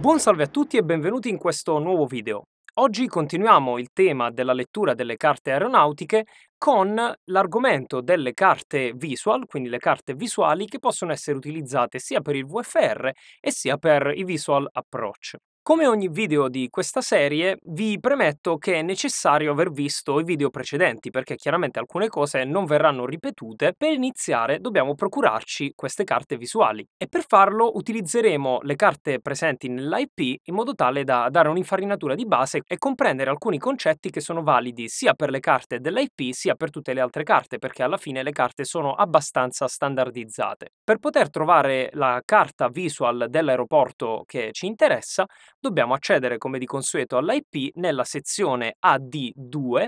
Buon salve a tutti e benvenuti in questo nuovo video. Oggi continuiamo il tema della lettura delle carte aeronautiche con l'argomento delle carte visual, quindi le carte visuali che possono essere utilizzate sia per il VFR e sia per i visual approach. Come ogni video di questa serie, vi premetto che è necessario aver visto i video precedenti, perché chiaramente alcune cose non verranno ripetute. Per iniziare dobbiamo procurarci queste carte visuali e per farlo utilizzeremo le carte presenti nell'IP in modo tale da dare un'infarinatura di base e comprendere alcuni concetti che sono validi sia per le carte dell'IP sia per tutte le altre carte, perché alla fine le carte sono abbastanza standardizzate. Per poter trovare la carta visual dell'aeroporto che ci interessa, dobbiamo accedere come di consueto all'IP nella sezione AD2.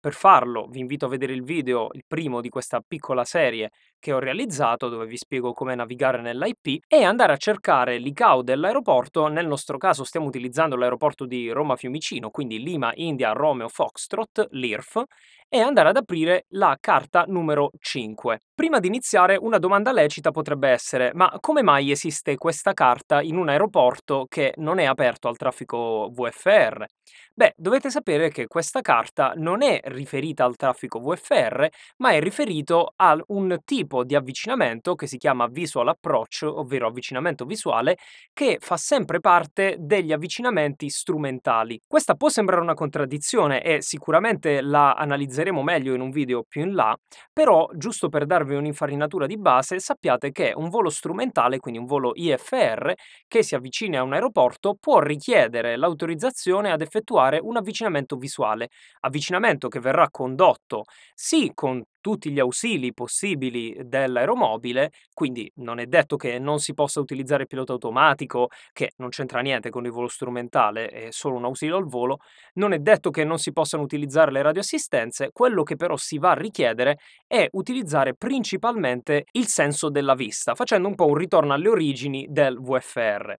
Per farlo vi invito a vedere il video, il primo di questa piccola serie che ho realizzato dove vi spiego come navigare nell'IP e andare a cercare l'ICAO dell'aeroporto, nel nostro caso stiamo utilizzando l'aeroporto di Roma Fiumicino, quindi Lima India Romeo Foxtrot, l'IRF, e andare ad aprire la carta numero 5. Prima di iniziare una domanda lecita potrebbe essere ma come mai esiste questa carta in un aeroporto che non è aperto al traffico VFR? Beh, dovete sapere che questa carta non è riferita al traffico VFR, ma è riferito a un tipo di avvicinamento che si chiama visual approach, ovvero avvicinamento visuale, che fa sempre parte degli avvicinamenti strumentali. Questa può sembrare una contraddizione e sicuramente la analizzeremo analizzeremo meglio in un video più in là, però giusto per darvi un'infarinatura di base sappiate che un volo strumentale, quindi un volo IFR, che si avvicina a un aeroporto può richiedere l'autorizzazione ad effettuare un avvicinamento visuale, avvicinamento che verrà condotto sì con tutti gli ausili possibili dell'aeromobile, quindi non è detto che non si possa utilizzare il pilota automatico, che non c'entra niente con il volo strumentale, è solo un ausilio al volo, non è detto che non si possano utilizzare le radioassistenze, quello che però si va a richiedere è utilizzare principalmente il senso della vista, facendo un po' un ritorno alle origini del VFR.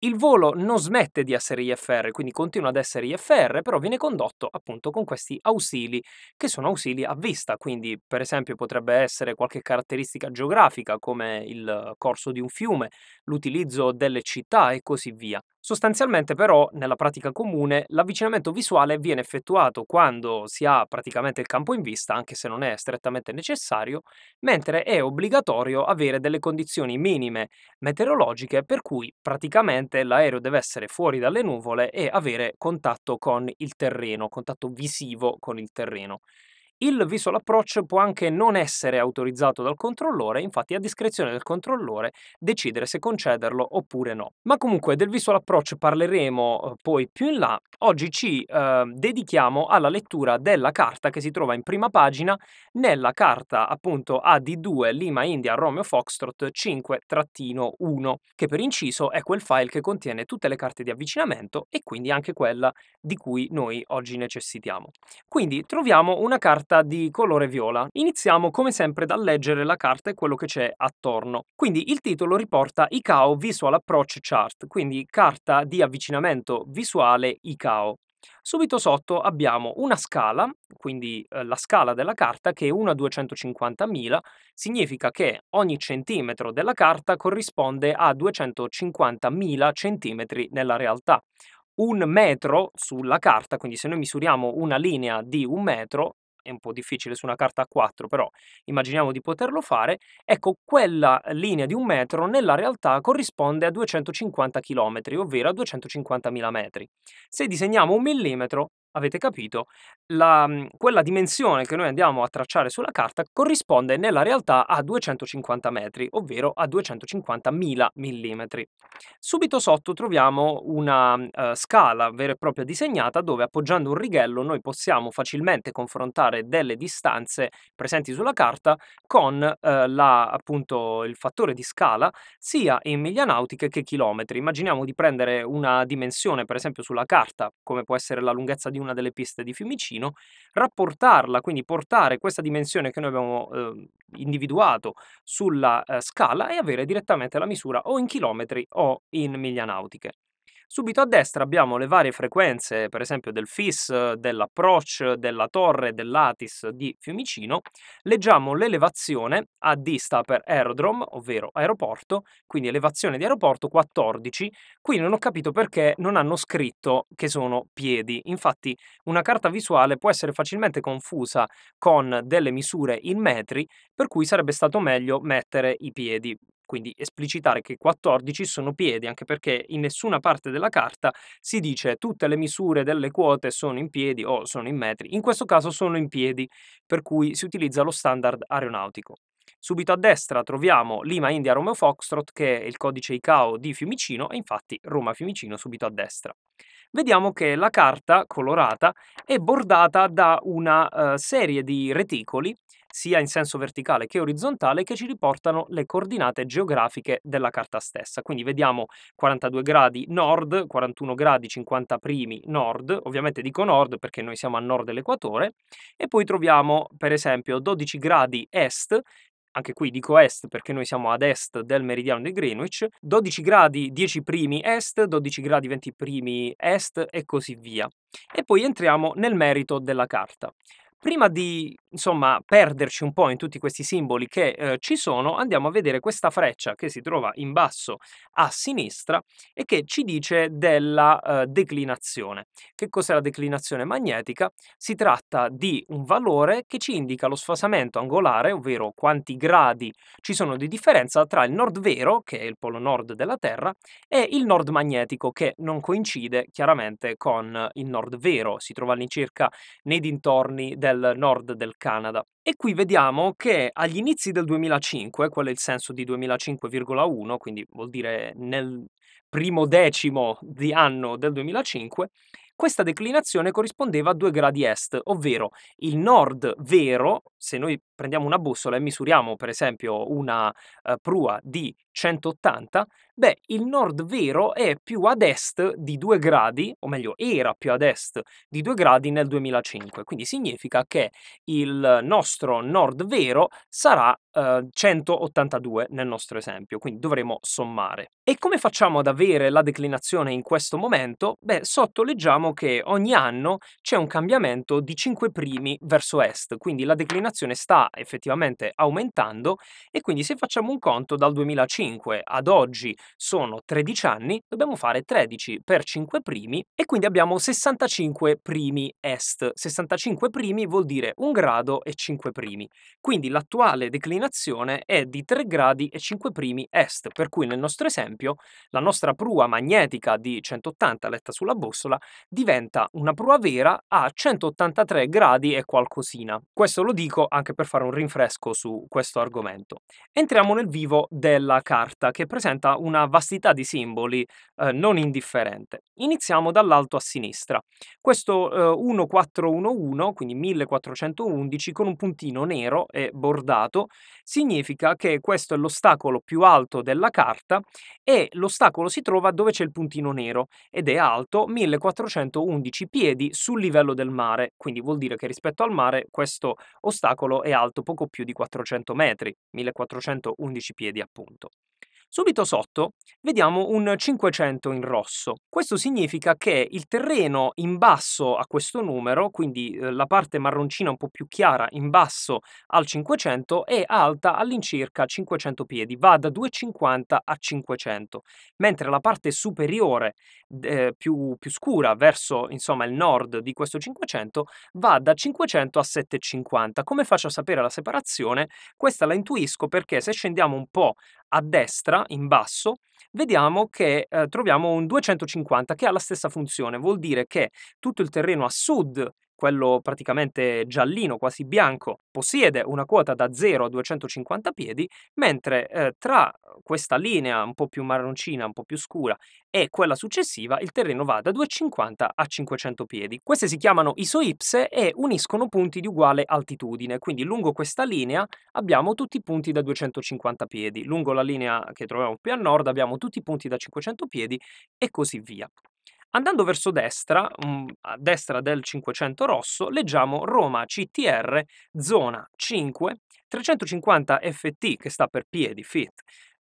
Il volo non smette di essere IFR, quindi continua ad essere IFR, però viene condotto appunto con questi ausili che sono ausili a vista, quindi per esempio potrebbe essere qualche caratteristica geografica come il corso di un fiume, l'utilizzo delle città e così via. Sostanzialmente però nella pratica comune l'avvicinamento visuale viene effettuato quando si ha praticamente il campo in vista, anche se non è strettamente necessario, mentre è obbligatorio avere delle condizioni minime meteorologiche per cui praticamente l'aereo deve essere fuori dalle nuvole e avere contatto con il terreno, contatto visivo con il terreno. Il visual approach può anche non essere autorizzato dal controllore, infatti è a discrezione del controllore decidere se concederlo oppure no. Ma comunque del visual approach parleremo eh, poi più in là. Oggi ci eh, dedichiamo alla lettura della carta che si trova in prima pagina nella carta appunto AD2 Lima India Romeo Foxtrot 5-1, che per inciso è quel file che contiene tutte le carte di avvicinamento e quindi anche quella di cui noi oggi necessitiamo. Quindi troviamo una carta carta di colore viola. Iniziamo come sempre dal leggere la carta e quello che c'è attorno. Quindi il titolo riporta ICAO Visual Approach Chart, quindi carta di avvicinamento visuale ICAO. Subito sotto abbiamo una scala, quindi eh, la scala della carta, che è 1 a 250.000, significa che ogni centimetro della carta corrisponde a 250.000 centimetri nella realtà. Un metro sulla carta, quindi se noi misuriamo una linea di un metro, è un po' difficile su una carta a 4, però immaginiamo di poterlo fare, ecco quella linea di un metro nella realtà corrisponde a 250 km, ovvero a 250.000 metri. Se disegniamo un millimetro avete capito, la, mhmm, quella dimensione che noi andiamo a tracciare sulla carta corrisponde nella realtà a 250 metri, ovvero a 250.000 mm. Subito sotto troviamo una uh, scala vera e propria disegnata dove appoggiando un righello noi possiamo facilmente confrontare delle distanze presenti sulla carta con uh, la, appunto, il fattore di scala sia in miglia nautiche che chilometri. Immaginiamo di prendere una dimensione, per esempio sulla carta, come può essere la lunghezza di una delle piste di Fiumicino, rapportarla, quindi portare questa dimensione che noi abbiamo eh, individuato sulla eh, scala e avere direttamente la misura o in chilometri o in miglia nautiche. Subito a destra abbiamo le varie frequenze, per esempio del FIS, dell'approach, della torre, dell'ATIS di Fiumicino. Leggiamo l'elevazione, a dista per aerodrome, ovvero aeroporto, quindi elevazione di aeroporto 14. Qui non ho capito perché non hanno scritto che sono piedi. Infatti una carta visuale può essere facilmente confusa con delle misure in metri, per cui sarebbe stato meglio mettere i piedi quindi esplicitare che 14 sono piedi, anche perché in nessuna parte della carta si dice tutte le misure delle quote sono in piedi o sono in metri, in questo caso sono in piedi, per cui si utilizza lo standard aeronautico. Subito a destra troviamo Lima India Romeo Foxtrot, che è il codice ICAO di Fiumicino, e infatti Roma Fiumicino subito a destra vediamo che la carta colorata è bordata da una eh, serie di reticoli, sia in senso verticale che orizzontale, che ci riportano le coordinate geografiche della carta stessa. Quindi vediamo 42 gradi nord, 41 gradi 50 primi nord, ovviamente dico nord perché noi siamo a nord dell'equatore, e poi troviamo per esempio 12 gradi est anche qui dico est perché noi siamo ad est del meridiano di Greenwich, 12 gradi 10 primi est, 12 gradi 20 primi est e così via. E poi entriamo nel merito della carta prima di, insomma, perderci un po' in tutti questi simboli che eh, ci sono, andiamo a vedere questa freccia che si trova in basso a sinistra e che ci dice della eh, declinazione. Che cos'è la declinazione magnetica? Si tratta di un valore che ci indica lo sfasamento angolare, ovvero quanti gradi ci sono di differenza tra il nord vero, che è il polo nord della Terra, e il nord magnetico, che non coincide chiaramente con il nord vero, si trova all'incirca nei dintorni del del nord del Canada. E qui vediamo che agli inizi del 2005, qual è il senso di 2005,1, quindi vuol dire nel primo decimo di anno del 2005, questa declinazione corrispondeva a due gradi est, ovvero il nord vero, se noi prendiamo una bussola e misuriamo per esempio una eh, prua di 180, beh, il nord vero è più ad est di 2 gradi, o meglio, era più ad est di 2 gradi nel 2005, quindi significa che il nostro nord vero sarà eh, 182 nel nostro esempio, quindi dovremo sommare. E come facciamo ad avere la declinazione in questo momento? Beh, sotto leggiamo che ogni anno c'è un cambiamento di 5 primi verso est, quindi la declinazione sta effettivamente aumentando e quindi se facciamo un conto dal 2005 ad oggi sono 13 anni, dobbiamo fare 13 per 5 primi e quindi abbiamo 65 primi est. 65 primi vuol dire 1 grado e 5 primi. Quindi l'attuale declinazione è di 3 gradi e 5 primi est, per cui nel nostro esempio la nostra prua magnetica di 180 letta sulla bussola diventa una prua vera a 183 gradi e qualcosina. Questo lo dico anche per far fare un rinfresco su questo argomento. Entriamo nel vivo della carta che presenta una vastità di simboli eh, non indifferente. Iniziamo dall'alto a sinistra. Questo eh, 1411, quindi 1411 con un puntino nero e bordato, significa che questo è l'ostacolo più alto della carta e l'ostacolo si trova dove c'è il puntino nero ed è alto 1411 piedi sul livello del mare, quindi vuol dire che rispetto al mare questo ostacolo è alto alto poco più di 400 metri, 1411 piedi appunto. Subito sotto vediamo un 500 in rosso. Questo significa che il terreno in basso a questo numero, quindi eh, la parte marroncina un po' più chiara in basso al 500, è alta all'incirca 500 piedi, va da 250 a 500, mentre la parte superiore eh, più, più scura verso insomma il nord di questo 500 va da 500 a 750. Come faccio a sapere la separazione? Questa la intuisco perché se scendiamo un po' a destra, in basso, vediamo che eh, troviamo un 250 che ha la stessa funzione, vuol dire che tutto il terreno a sud quello praticamente giallino, quasi bianco, possiede una quota da 0 a 250 piedi, mentre eh, tra questa linea un po' più marroncina, un po' più scura, e quella successiva il terreno va da 250 a 500 piedi. Queste si chiamano isoipse e uniscono punti di uguale altitudine, quindi lungo questa linea abbiamo tutti i punti da 250 piedi, lungo la linea che troviamo più a nord abbiamo tutti i punti da 500 piedi e così via. Andando verso destra, mm, a destra del 500 rosso, leggiamo Roma CTR zona 5 350 FT che sta per piedi, fit,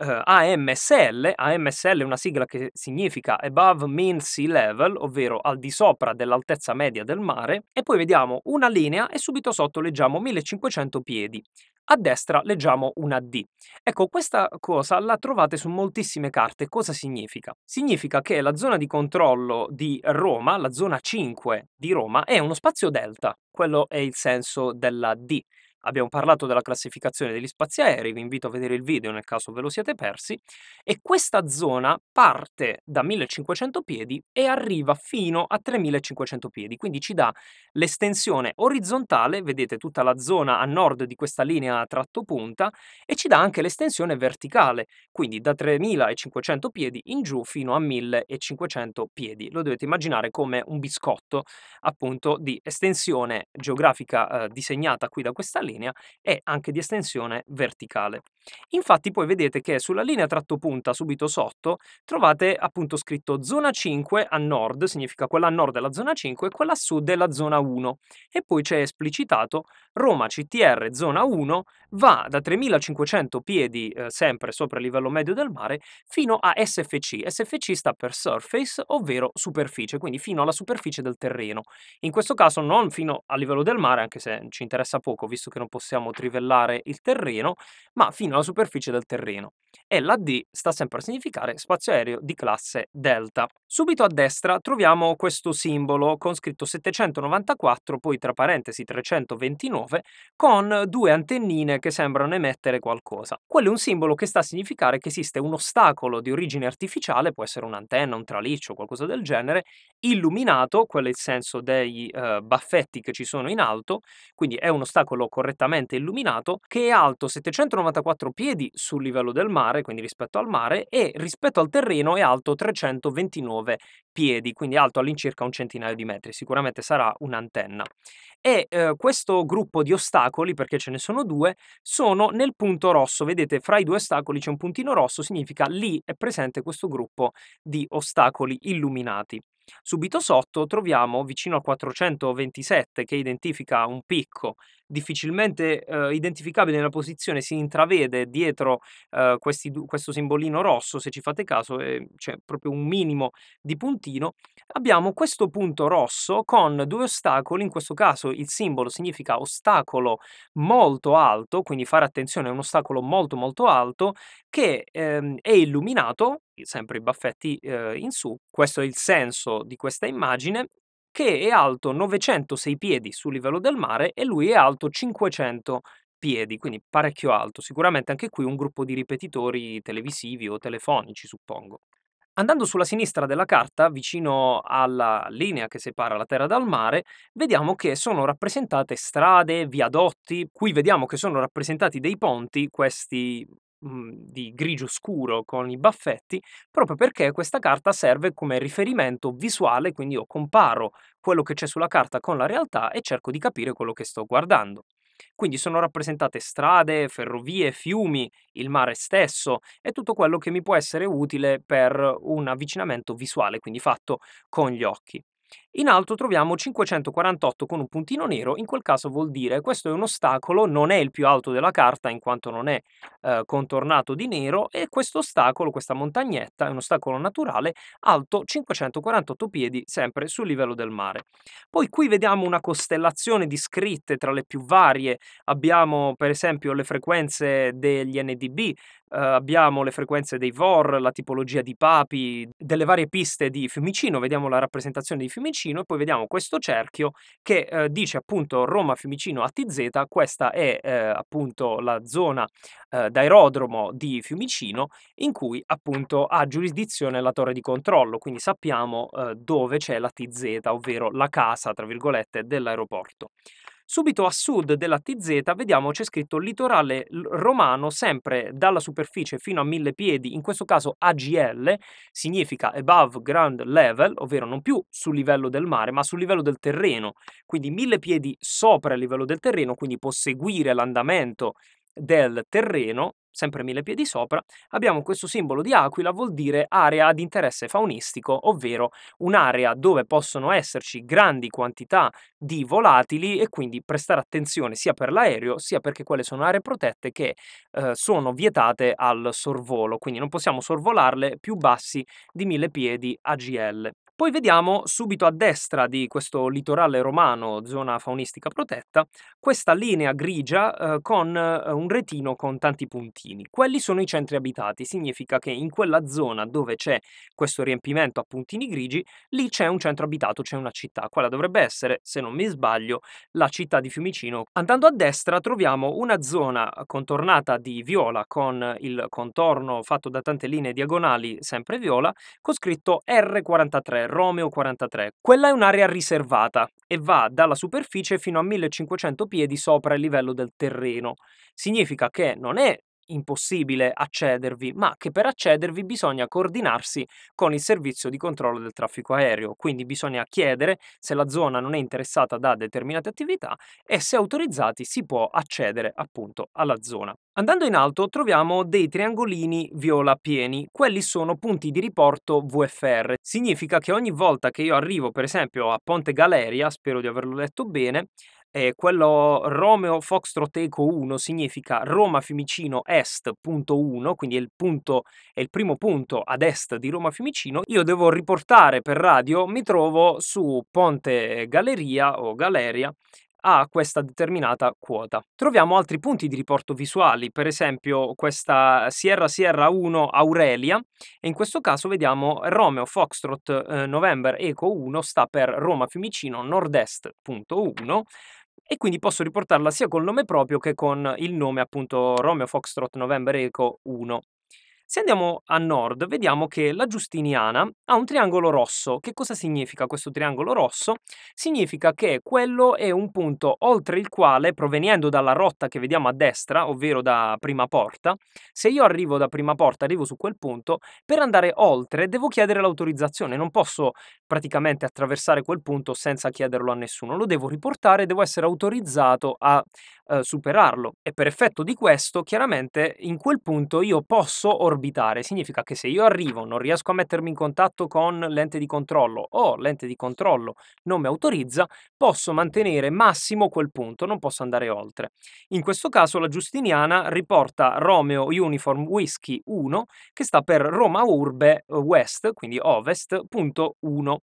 Uh, eh, AMSL, AMSL è una sigla che significa Above Mean Sea Level, ovvero al di sopra dell'altezza media del mare, e poi vediamo una linea e subito sotto leggiamo 1500 piedi a destra leggiamo una D. Ecco, questa cosa la trovate su moltissime carte. Cosa significa? Significa che la zona di controllo di Roma, la zona 5 di Roma, è uno spazio delta. Quello è il senso della D. Abbiamo parlato della classificazione degli spazi aerei, vi invito a vedere il video nel caso ve lo siete persi, e questa zona parte da 1500 piedi e arriva fino a 3500 piedi, quindi ci dà l'estensione orizzontale, vedete tutta la zona a nord di questa linea a tratto punta, e ci dà anche l'estensione verticale, quindi da 3500 piedi in giù fino a 1500 piedi. Lo dovete immaginare come un biscotto appunto di estensione geografica eh, disegnata qui da questa linea, linea è anche di estensione verticale. Infatti poi vedete che sulla linea tratto punta subito sotto trovate appunto scritto zona 5 a nord, significa quella a nord della zona 5 e quella a sud della zona 1 e poi c'è esplicitato Roma CTR zona 1 va da 3500 piedi eh, sempre sopra il livello medio del mare fino a SFC. SFC sta per surface, ovvero superficie, quindi fino alla superficie del terreno. In questo caso non fino al livello del mare, anche se ci interessa poco, visto che non possiamo trivellare il terreno, ma fino alla superficie del terreno. E la D sta sempre a significare spazio aereo di classe Delta. Subito a destra troviamo questo simbolo con scritto 794, poi tra parentesi 329, con due antennine che sembrano emettere qualcosa. Quello è un simbolo che sta a significare che esiste un ostacolo di origine artificiale, può essere un'antenna, un traliccio, qualcosa del genere, illuminato, quello è il senso dei eh, baffetti che ci sono in alto, quindi è un ostacolo corretto prettamente illuminato, che è alto 794 piedi sul livello del mare, quindi rispetto al mare, e rispetto al terreno è alto 329 piedi, quindi alto all'incirca un centinaio di metri, sicuramente sarà un'antenna. E eh, questo gruppo di ostacoli, perché ce ne sono due, sono nel punto rosso, vedete fra i due ostacoli c'è un puntino rosso, significa lì è presente questo gruppo di ostacoli illuminati. Subito sotto troviamo, vicino al 427 che identifica un picco difficilmente eh, identificabile nella posizione, si intravede dietro eh, questi, questo simbolino rosso, se ci fate caso eh, c'è proprio un minimo di puntino, abbiamo questo punto rosso con due ostacoli, in questo caso il simbolo significa ostacolo molto alto, quindi fare attenzione è un ostacolo molto molto alto, che ehm, è illuminato sempre i baffetti eh, in su. Questo è il senso di questa immagine che è alto 906 piedi sul livello del mare e lui è alto 500 piedi, quindi parecchio alto. Sicuramente anche qui un gruppo di ripetitori televisivi o telefonici, suppongo. Andando sulla sinistra della carta, vicino alla linea che separa la terra dal mare, vediamo che sono rappresentate strade, viadotti, qui vediamo che sono rappresentati dei ponti, questi Mhmm, di grigio scuro con i baffetti, proprio perché questa carta serve come riferimento visuale, quindi io comparo quello che c'è sulla carta con la realtà e cerco di capire quello che sto guardando. Quindi sono rappresentate strade, ferrovie, fiumi, il mare stesso e tutto quello che mi può essere utile per un avvicinamento visuale, quindi fatto con gli occhi. In alto troviamo 548 con un puntino nero, in quel caso vuol dire che questo è un ostacolo, non è il più alto della carta in quanto non è eh, contornato di nero e questo ostacolo, questa montagnetta, è un ostacolo naturale alto 548 piedi sempre sul livello del mare. Poi qui vediamo una costellazione di scritte tra le più varie, abbiamo per esempio le frequenze degli NDB, eh, abbiamo le frequenze dei VOR, la tipologia di papi, delle varie piste di Fiumicino, vediamo la rappresentazione di Fiumicino, Fiumicino e poi vediamo questo cerchio che eh, dice appunto Roma Fiumicino ATZ, questa è eh, appunto la zona eh, d'aerodromo di Fiumicino in cui appunto ha giurisdizione la torre di controllo, quindi sappiamo eh, dove c'è la TZ, ovvero la casa tra virgolette dell'aeroporto. Subito a sud della TZ vediamo c'è scritto litorale romano sempre dalla superficie fino a 1000 piedi, in questo caso AGL, significa above ground level, ovvero non più sul livello del mare ma sul livello del terreno, quindi 1000 piedi sopra il livello del terreno, quindi può seguire l'andamento del terreno, sempre mille piedi sopra, abbiamo questo simbolo di aquila, vuol dire area di interesse faunistico, ovvero un'area dove possono esserci grandi quantità di volatili e quindi prestare attenzione sia per l'aereo sia perché quelle sono aree protette che eh, sono vietate al sorvolo, quindi non possiamo sorvolarle più bassi di mille piedi AGL. Poi vediamo subito a destra di questo litorale romano, zona faunistica protetta, questa linea grigia eh, con eh, un retino con tanti puntini. Quelli sono i centri abitati, significa che in quella zona dove c'è questo riempimento a puntini grigi, lì c'è un centro abitato, c'è una città. Quella dovrebbe essere, se non mi sbaglio, la città di Fiumicino. Andando a destra troviamo una zona contornata di viola con il contorno fatto da tante linee diagonali, sempre viola, con scritto R43 Romeo 43. Quella è un'area riservata e va dalla superficie fino a 1500 piedi sopra il livello del terreno. Significa che non è impossibile accedervi, ma che per accedervi bisogna coordinarsi con il servizio di controllo del traffico aereo, quindi bisogna chiedere se la zona non è interessata da determinate attività e se autorizzati si può accedere appunto alla zona. Andando in alto troviamo dei triangolini viola pieni, quelli sono punti di riporto VFR, significa che ogni volta che io arrivo per esempio a Ponte Galeria, spero di averlo detto bene, eh, quello Romeo Foxtrot Eco 1 significa Roma Fiumicino Est.1, quindi è il, punto, è il primo punto ad est di Roma Fiumicino. Io devo riportare per radio, mi trovo su Ponte Galleria o Galeria a questa determinata quota. Troviamo altri punti di riporto visuali, per esempio questa Sierra Sierra 1 Aurelia e in questo caso vediamo Romeo Foxtrot eh, November Eco 1 sta per Roma Fiumicino Nord-Est.1 e quindi posso riportarla sia col nome proprio che con il nome appunto Romeo Foxtrot November Eco 1. Se andiamo a nord, vediamo che la Giustiniana ha un triangolo rosso. Che cosa significa questo triangolo rosso? Significa che quello è un punto oltre il quale, provenendo dalla rotta che vediamo a destra, ovvero da prima porta, se io arrivo da prima porta, arrivo su quel punto, per andare oltre devo chiedere l'autorizzazione. Non posso praticamente attraversare quel punto senza chiederlo a nessuno. Lo devo riportare, devo essere autorizzato a eh, superarlo. E per effetto di questo, chiaramente, in quel punto io posso orbitare orbitare significa che se io arrivo, non riesco a mettermi in contatto con l'ente di controllo o l'ente di controllo non mi autorizza, posso mantenere massimo quel punto, non posso andare oltre. In questo caso la Giustiniana riporta Romeo Uniform Whiskey 1 che sta per Roma Urbe West, quindi ovest.1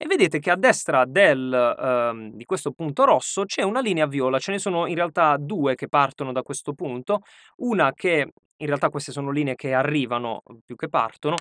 e vedete che a destra del, ehm, di questo punto rosso c'è una linea viola, ce ne sono in realtà due che partono da questo punto, una che in realtà queste sono linee che arrivano più che partono,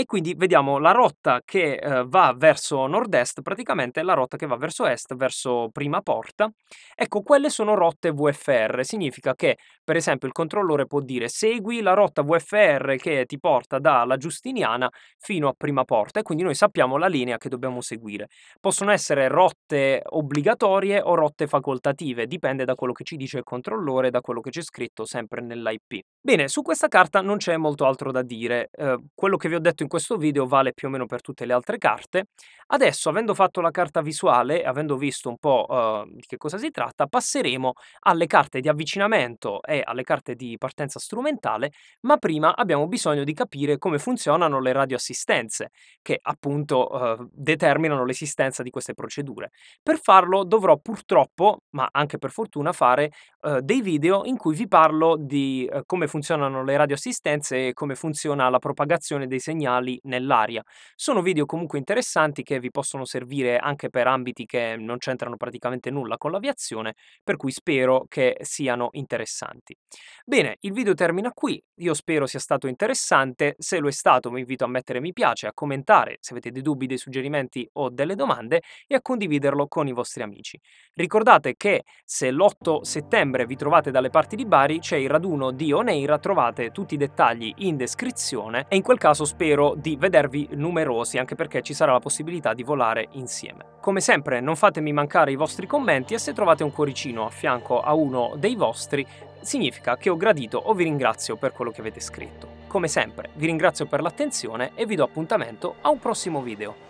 e quindi vediamo la rotta che eh, va verso nord-est, praticamente la rotta che va verso est, verso prima porta. Ecco, quelle sono rotte VFR, significa che per esempio il controllore può dire segui la rotta VFR che ti porta dalla Giustiniana fino a prima porta e quindi noi sappiamo la linea che dobbiamo seguire. Possono essere rotte obbligatorie o rotte facoltative, dipende da quello che ci dice il controllore, da quello che c'è scritto sempre nell'IP. Bene, su questa carta non c'è molto altro da dire, eh, quello che vi ho detto in in questo video vale più o meno per tutte le altre carte. Adesso, avendo fatto la carta visuale, e avendo visto un po' eh, di che cosa si tratta, passeremo alle carte di avvicinamento e alle carte di partenza strumentale, ma prima abbiamo bisogno di capire come funzionano le radioassistenze, che appunto eh, determinano l'esistenza di queste procedure. Per farlo dovrò purtroppo, ma anche per fortuna, fare eh, dei video in cui vi parlo di come funzionano le radioassistenze e come funziona la propagazione dei segnali professionali nell'aria. Sono video comunque interessanti che vi possono servire anche per ambiti che non c'entrano praticamente nulla con l'aviazione, per cui spero che siano interessanti. Bene, il video termina qui, io spero sia stato interessante, se lo è stato vi invito a mettere mi piace, a commentare se avete dei dubbi, dei suggerimenti o delle domande e a condividerlo con i vostri amici. Ricordate che se l'8 settembre vi trovate dalle parti di Bari c'è il raduno di Oneira, trovate tutti i dettagli in descrizione e in quel caso spero spero di vedervi numerosi, anche perché ci sarà la possibilità di volare insieme. Come sempre, non fatemi mancare i vostri commenti e se trovate un cuoricino a fianco a uno dei vostri, significa che ho gradito o vi ringrazio per quello che avete scritto. Come sempre, vi ringrazio per l'attenzione e vi do appuntamento a un prossimo video.